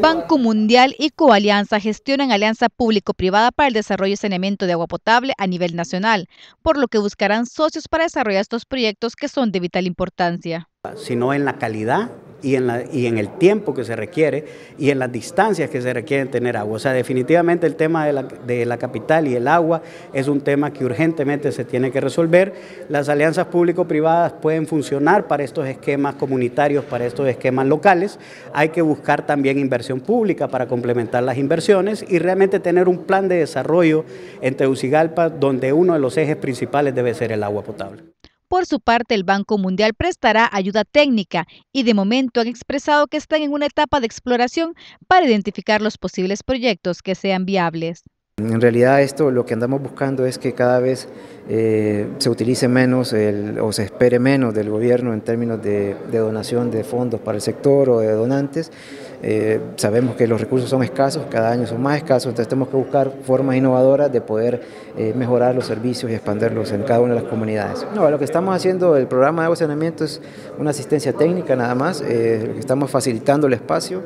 Banco Mundial y Coalianza gestionan alianza público-privada para el desarrollo y saneamiento de agua potable a nivel nacional, por lo que buscarán socios para desarrollar estos proyectos que son de vital importancia. Sino en la calidad y en, el tiempo que se requiere y en las distancias que se requieren tener agua. O sea, definitivamente el tema de la, de la capital y el agua es un tema que urgentemente se tiene que resolver. Las alianzas público-privadas pueden funcionar para estos esquemas comunitarios, para estos esquemas locales. Hay que buscar también inversión pública para complementar las inversiones y realmente tener un plan de desarrollo en Teucigalpa donde uno de los ejes principales debe ser el agua potable. Por su parte, el Banco Mundial prestará ayuda técnica y de momento han expresado que están en una etapa de exploración para identificar los posibles proyectos que sean viables. En realidad esto lo que andamos buscando es que cada vez eh, se utilice menos o se espere menos del gobierno en términos de, donación de fondos para el sector o de donantes. Eh, sabemos que los recursos son escasos, cada año son más escasos, entonces tenemos que buscar formas innovadoras de poder eh, mejorar los servicios y expandirlos en cada una de las comunidades. No, lo que estamos haciendo, el programa de saneamiento es una asistencia técnica nada más, estamos facilitando el espacio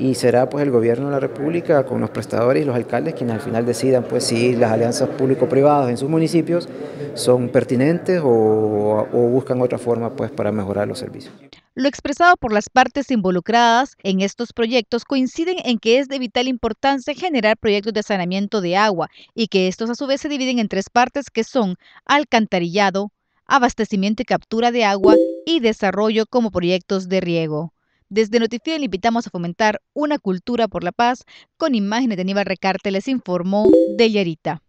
y será pues el gobierno de la República con los prestadores y los alcaldes quienes al final decidan pues si las alianzas público-privadas en sus municipios son pertinentes o, buscan otra forma pues para mejorar los servicios. Lo expresado por las partes involucradas en estos proyectos coinciden en que es de vital importancia generar proyectos de saneamiento de agua y que estos a su vez se dividen en tres partes que son alcantarillado, abastecimiento y captura de agua y desarrollo como proyectos de riego. Desde Notifiel invitamos a fomentar una cultura por la paz con imágenes de Aníbal Recarte, les informó de Yarita.